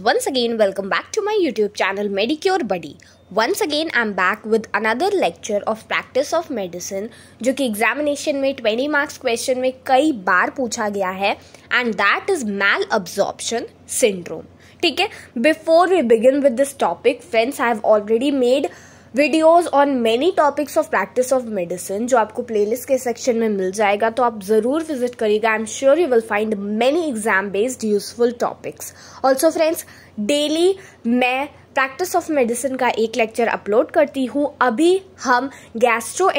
Once again, welcome back to my YouTube channel Medicure Buddy. Once again, I'm back with another lecture of practice of medicine, jo ki examination mein 20 marks question mein kai baar pucha gaya hai and that is malabsorption syndrome theek hai before we begin with this topic friends i have already made videos on many topics of practice of medicine जो आपको playlist के section में मिल जाएगा तो आप ज़रूर visit करिएगा I am sure you will find many exam based useful topics also friends daily मैं प्रैक्टिस ऑफ मेडिसिन का एक लेक्चर अपलोड करती हूँ अभी हम गैस्ट्रो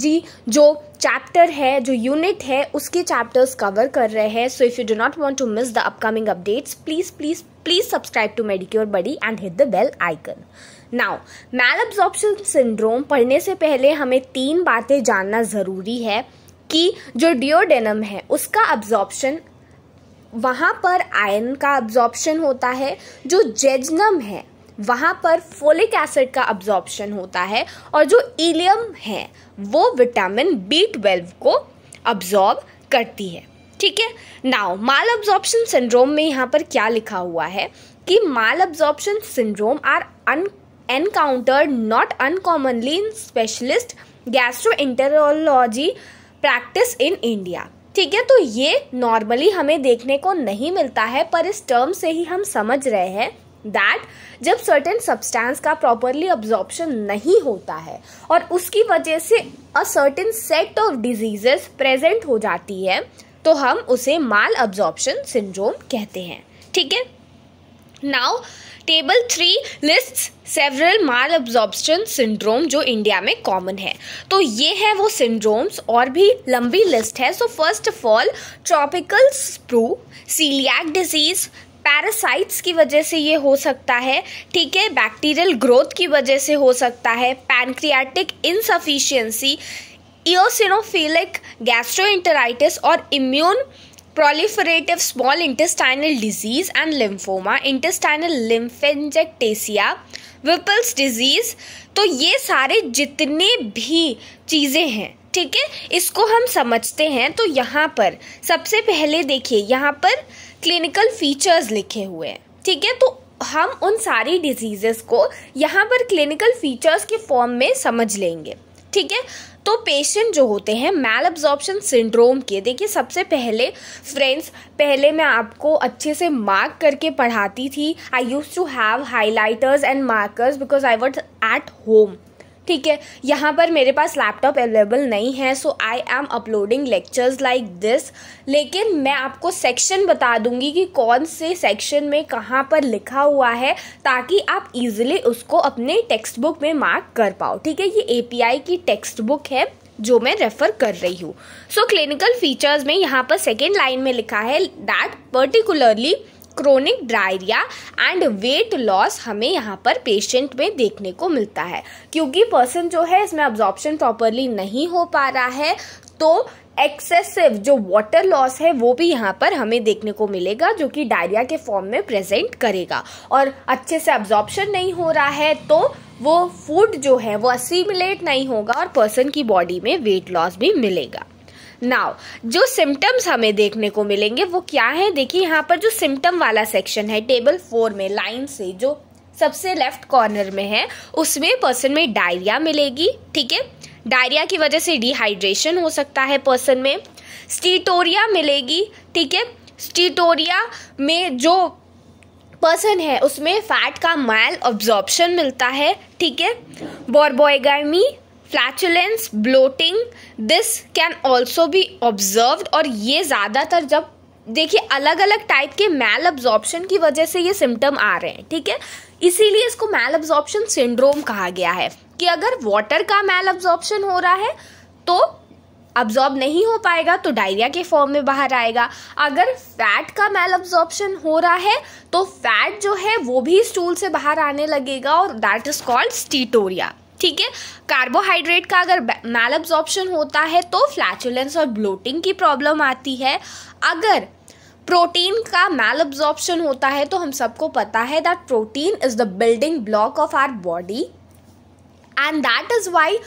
जी जो चैप्टर है जो यूनिट है उसके चैप्टर्स कवर कर रहे हैं so if you do not want to miss the upcoming updates please please please subscribe to Medicure buddy and hit the bell icon now malabsorption syndrome पढ़ने से पहले हमें तीन बातें जानना ज़रूरी है कि जो डिओडेनम है उसका अब्जॉर्प्शन वहाँ पर आयन का अब्जॉर्प्शन होता है जो जेजनम है वहाँ पर फोलिक एसिड का अब्जॉर्प्शन होता है और जो ईलियम है वो विटामिन बी ट्वेल्व को अब्जॉर्ब करती है ठीक है नाउ माल अब्जॉर्प्शन सिंड्रोम में यहाँ पर क्या लिखा हुआ है कि malabsorption syndrome are un not uncommonly in specialist gastroenterology practice in India ठीक है तो ये नॉर्मली हमें देखने को नहीं मिलता है पर इस टर्म से ही हम समझ रहे हैं दैट जब सर्टेन सब्सटेंस का प्रॉपरली ऑब्जॉर्प्शन नहीं होता है और उसकी वजह से a certain set of diseases present हो जाती है तो हम उसे माल ऑब्जॉर्प्शन सिंड्रोम कहते हैं ठीक है now table three list several malabsorption syndrome जो इंडिया में कॉमन है तो ये है वो सिंड्रोम्स और भी लंबी लिस्ट है so first of all tropical sprue celiac disease parasites की वजह से ये हो सकता है ठीक है बैक्टीरियल ग्रोथ की वजह से हो सकता है पैनक्रियाटिक इनसफिशियंसी गैस्ट्रो गैस्ट्रोइंटराइटिस और immune proliferative small intestinal disease and lymphoma intestinal lymphangiectasia Whipple's disease तो ये सारे जितने भी चीज़ें हैं ठीक है इसको हम समझते हैं तो यहाँ पर सबसे पहले देखिए यहाँ पर क्लिनिकल फीचर्स लिखे हुए हैं ठीक है तो हम उन सारी डिजीज़ेस को यहाँ पर क्लिनिकल फीचर्स के फॉर्म में समझ लेंगे ठीक है तो पेशेंट जो होते हैं मैल एब्जॉर्प्शन सिंड्रोम के देखिए सबसे पहले फ्रेंड्स पहले मैं आपको अच्छे से मार्क करके पढ़ाती थी I used to have highlighters and markers because I was at home ठीक है यहाँ पर मेरे पास लैपटॉप अवेलेबल नहीं है so I am uploading lectures like this लेकिन मैं आपको सेक्शन बता दूंगी कि कौन से सेक्शन में कहाँ पर लिखा हुआ है ताकि आप इजीली उसको अपने टेक्स्ट बुक में मार्क कर पाओ ठीक है ये एपीआई की टेक्स्ट बुक है जो मैं रेफर कर रही हूँ सो क्लिनिकल फीचर्स में यहाँ पर सेकेंड लाइन में लिखा है that particularly chronic diarrhoea and weight loss हमें यहाँ पर पेशेंट में देखने को मिलता है क्योंकि पर्सन जो है इसमें ऑब्जॉर्प्शन प्रॉपरली नहीं हो पा रहा है तो एक्सेसिव जो वाटर लॉस है वो भी यहाँ पर हमें देखने को मिलेगा जो कि डायरिया के फॉर्म में प्रेजेंट करेगा और अच्छे से ऑब्जॉर्प्शन नहीं हो रहा है तो वो फूड जो है वो असीमिलेट नहीं होगा और पर्सन की बॉडी में वेट लॉस भी मिलेगा नाउ जो सिम्टम्स हमें देखने को मिलेंगे वो क्या है देखिए यहाँ पर जो सिम्टम वाला सेक्शन है टेबल फोर में लाइन से जो सबसे लेफ्ट कॉर्नर में है उसमें पर्सन में डायरिया मिलेगी ठीक है डायरिया की वजह से डिहाइड्रेशन हो सकता है पर्सन में स्टीटोरिया मिलेगी ठीक है स्टीटोरिया में जो पर्सन है उसमें फैट का माइल ऑब्जॉर्बशन मिलता है ठीक है borborygmi flatulence bloating this can also be observed और ये ज़्यादातर जब देखिए अलग अलग टाइप के मैल अब्जॉर्प्शन की वजह से ये सिम्टम आ रहे हैं ठीक है इसीलिए इसको मैल अब्जॉर्प्शन सिंड्रोम कहा गया है कि अगर वाटर का मैल अब्जॉर्प्शन हो रहा है तो अब्जॉर्ब नहीं हो पाएगा तो डायरिया के फॉर्म में बाहर आएगा अगर फैट का मैल अब्जॉर्प्शन हो रहा है तो फैट जो है वो भी स्टूल से बाहर आने लगेगा और दैट इज कॉल्ड स्टीटोरिया ठीक है कार्बोहाइड्रेट का अगर मैल ऑप्शन होता है तो फ्लैचुलेंस और ब्लोटिंग की प्रॉब्लम आती है अगर प्रोटीन का मैल ऑप्शन होता है तो हम सबको पता है that protein is the building block of our body and that is why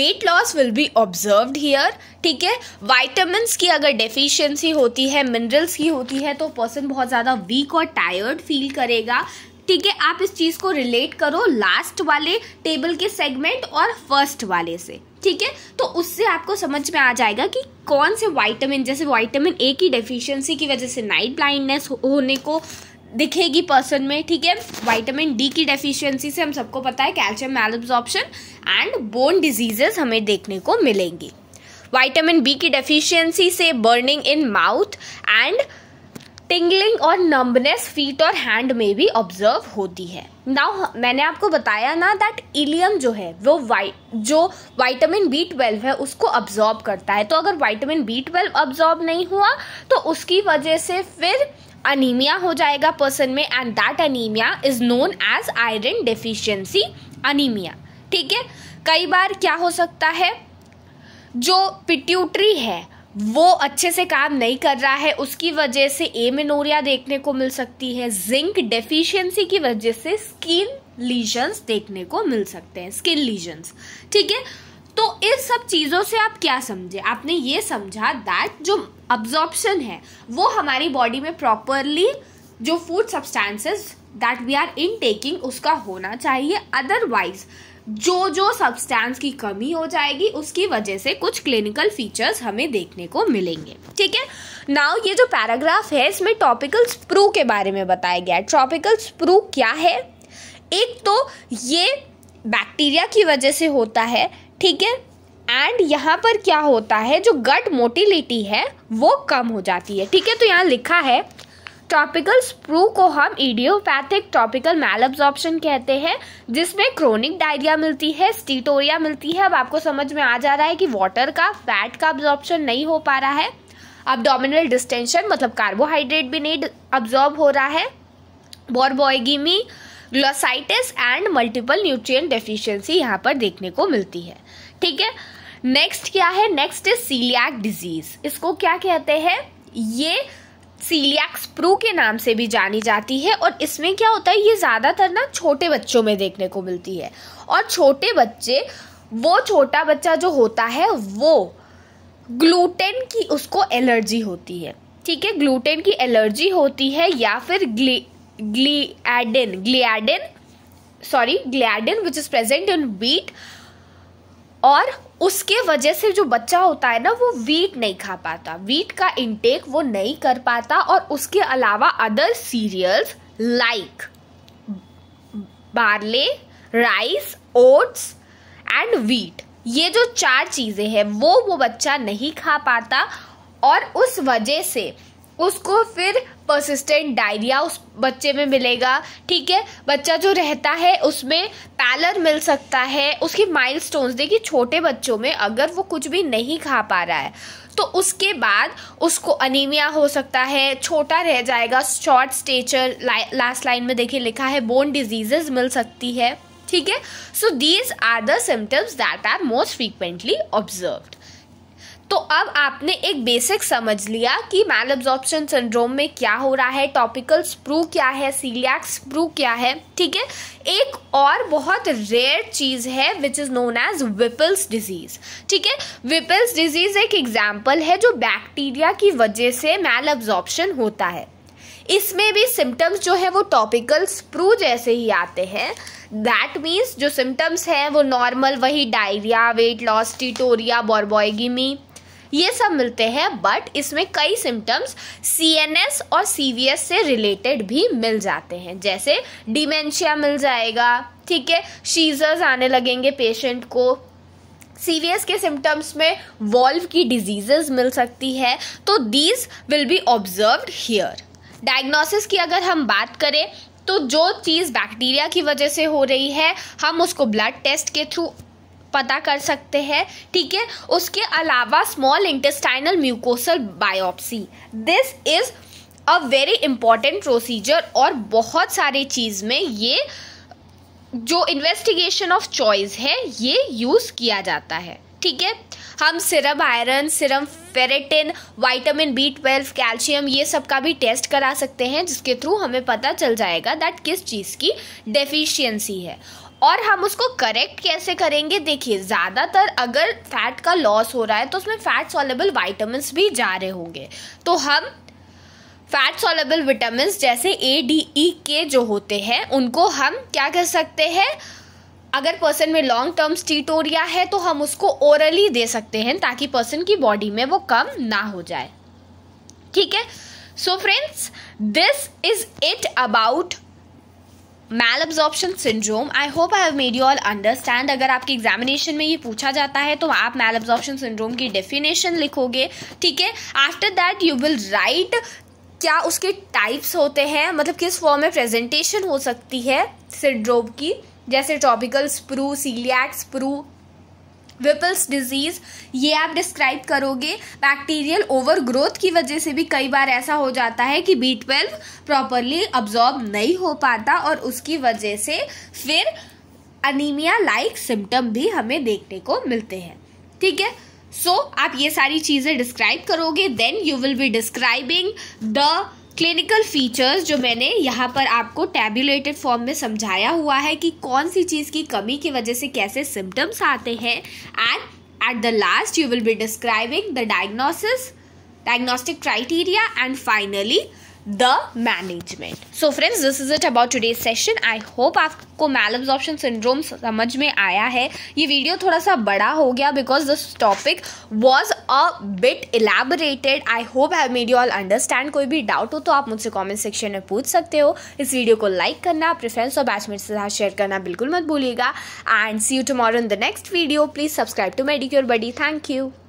weight loss will be observe here ठीक है वाइटामस की अगर डेफिशिएंसी होती है मिनरल्स की होती है तो पर्सन बहुत ज़्यादा वीक और टायर्ड फील करेगा ठीक है आप इस चीज़ को रिलेट करो लास्ट वाले टेबल के सेगमेंट और फर्स्ट वाले से ठीक है तो उससे आपको समझ में आ जाएगा कि कौन से वाइटामिन जैसे वाइटामिन ए की डेफिशिएंसी की वजह से नाइट ब्लाइंडनेस होने को दिखेगी पर्सन में ठीक है वाइटामिन डी की डेफिशिएंसी से हम सबको पता है calcium malabsorption and bone diseases हमें देखने को मिलेंगी वाइटामिन बी की डेफिशिएंसी से burning in mouth and tingling और नंबनेस फीट और हैंड में भी ऑब्जर्व होती है नाउ मैंने आपको बताया ना दैट इलियम जो है वो वाइट जो वाइटामिन बी ट्वेल्व है उसको ऑब्जॉर्ब करता है तो अगर वाइटामिन बी ट्वेल्व ऑब्जॉर्ब नहीं हुआ तो उसकी वजह से फिर अनिमिया हो जाएगा पर्सन में and that anaemia is known as iron deficiency anaemia ठीक है कई बार क्या हो सकता है जो पिट्यूटरी है वो अच्छे से काम नहीं कर रहा है उसकी वजह से एमिनोरिया देखने को मिल सकती है जिंक डेफिशिएंसी की वजह से स्किन लीजन्स देखने को मिल सकते हैं स्किन लीजन्स ठीक है तो इस सब चीज़ों से आप क्या समझे आपने ये समझा दैट जो अब्जॉर्प्शन है वो हमारी बॉडी में प्रॉपरली जो food substances that we are in taking उसका होना चाहिए अदरवाइज जो जो सब्सटेंस की कमी हो जाएगी उसकी वजह से कुछ क्लिनिकल फीचर्स हमें देखने को मिलेंगे ठीक है नाउ ये जो पैराग्राफ है इसमें टॉपिकल स्प्रू के बारे में बताया गया है ट्रॉपिकल स्प्रू क्या है एक तो ये बैक्टीरिया की वजह से होता है ठीक है एंड यहाँ पर क्या होता है जो गट मोटिलिटी है वो कम हो जाती है ठीक है तो यहाँ लिखा है टॉपिकल स्प्रू को हम इडियोपैथिक टॉपिकल मेलब्जॉर्प्शन कहते हैं जिसमें क्रोनिक डायरिया मिलती है स्टीटोरिया मिलती है अब आपको समझ में आ जा रहा है कि वाटर का फैट का अब्जॉर्प्शन नहीं हो पा रहा है अब डोमिनल डिस्टेंशन मतलब कार्बोहाइड्रेट भी नहीं अब्जॉर्ब हो रहा है borborygmi glossitis and multiple nutrient deficiency यहाँ पर देखने को मिलती है ठीक है नेक्स्ट क्या है नेक्स्ट इज सीलियाक डिजीज इसको क्या कहते हैं ये सीलियक्स प्रू के नाम से भी जानी जाती है और इसमें क्या होता है ये ज़्यादातर ना छोटे बच्चों में देखने को मिलती है और छोटे बच्चे वो छोटा बच्चा जो होता है वो ग्लूटेन की उसको एलर्जी होती है ठीक है ग्लूटेन की एलर्जी होती है या फिर gli gliadin gliadin sorry gliadin which is present in wheat और उसके वजह से जो बच्चा होता है ना वो वीट नहीं खा पाता वीट का इंटेक वो नहीं कर पाता और उसके अलावा other cereals like barley rice oats and wheat ये जो चार चीज़ें हैं वो वो बच्चा नहीं खा पाता और उस वजह से उसको फिर परसिस्टेंट डायरिया उस बच्चे में मिलेगा ठीक है बच्चा जो रहता है उसमें पैलर मिल सकता है उसकी माइलस्टोन्स देखिए छोटे बच्चों में अगर वो कुछ भी नहीं खा पा रहा है तो उसके बाद उसको अनीमिया हो सकता है छोटा रह जाएगा शॉर्ट स्टेचर ला, लास्ट लाइन में देखिए लिखा है बोन डिजीजेज मिल सकती है ठीक है so these are the symptoms that are most frequently observed तो अब आपने एक बेसिक समझ लिया कि मैल एब्जॉर्प्शन सिंड्रोम में क्या हो रहा है टॉपिकल स्प्रू क्या है सीलियाक स्प्रू क्या है ठीक है एक और बहुत रेयर चीज़ है which is known as Whipple's disease ठीक है विपल्स डिजीज़ एक एग्जाम्पल है जो बैक्टीरिया की वजह से मैल एब्जॉर्प्शन होता है इसमें भी सिम्टम्स जो है वो टॉपिकल स्प्रू जैसे ही आते हैं दैट मीन्स जो सिम्टम्स हैं वो नॉर्मल वही diarrhoea weight loss steatorrhoea borborygmi ये सब मिलते हैं बट इसमें कई सिम्टम्स सी और सी से रिलेटेड भी मिल जाते हैं जैसे डिमेंशिया मिल जाएगा ठीक है शीजर्स आने लगेंगे पेशेंट को सीवीएस के सिम्टम्स में वॉल्व की डिजीजेज मिल सकती है तो these will be observed here diagnosis की अगर हम बात करें तो जो चीज़ बैक्टीरिया की वजह से हो रही है हम उसको ब्लड टेस्ट के थ्रू पता कर सकते हैं ठीक है उसके अलावा small intestinal mucosal biopsy this is a very important procedure और बहुत सारी चीज़ में ये जो इन्वेस्टिगेशन ऑफ चॉइस है ये यूज़ किया जाता है ठीक है हम serum iron serum ferritin vitamin B twelve calcium ये सब का भी टेस्ट करा सकते हैं जिसके थ्रू हमें पता चल जाएगा दैट किस चीज़ की डेफिशिएंसी है और हम उसको करेक्ट कैसे करेंगे देखिए ज़्यादातर अगर फैट का लॉस हो रहा है तो उसमें फैट सॉलेबल वाइटामिन भी जा रहे होंगे तो हम फैट सॉलेबल विटामिन जैसे ए डी ई के जो होते हैं उनको हम क्या कर सकते हैं अगर पर्सन में लॉन्ग टर्म स्टीटोरिया है तो हम उसको ओरली दे सकते हैं ताकि पर्सन की बॉडी में वो कम ना हो जाए ठीक है so friends this is it about malabsorption syndrome I hope I have made you all understand अगर आपके एग्जामिनेशन में ये पूछा जाता है तो आप मैल एब्जॉर्प्शन सिंड्रोम की डेफिनेशन लिखोगे ठीक है after that you will write क्या उसके टाइप्स होते हैं मतलब किस फॉर्म में प्रेजेंटेशन हो सकती है सिंड्रोम की जैसे tropical sprue celiacs sprue Whipple's disease ये आप डिस्क्राइब करोगे बैक्टीरियल ओवर ग्रोथ की वजह से भी कई बार ऐसा हो जाता है कि बी ट्वेल्व प्रॉपरली अब्जॉर्ब नहीं हो पाता और उसकी वजह से फिर अनिमिया लाइक सिम्टम भी हमें देखने को मिलते हैं ठीक है सो so, आप ये सारी चीज़ें डिस्क्राइब करोगे then you will be describing the clinical features जो मैंने यहाँ पर आपको टैबुलेटेड फॉर्म में समझाया हुआ है कि कौन सी चीज़ की कमी की वजह से कैसे सिम्टम्स आते हैं and at the last you will be describing the diagnosis diagnostic criteria and finally the management. So friends, this is it about today's session. I hope आपको malabsorption syndrome समझ में आया है ये वीडियो थोड़ा सा बड़ा हो गया because this topic was a bit elaborated. I hope I have made you all understand. कोई भी डाउट हो तो आप मुझसे कमेंट सेक्शन में पूछ सकते हो इस वीडियो को लाइक करना अपने फ्रेंड्स और बैचमेट्स के साथ शेयर करना बिल्कुल मत भूलिएगा and see you tomorrow in the next video please subscribe to Medicure buddy thank you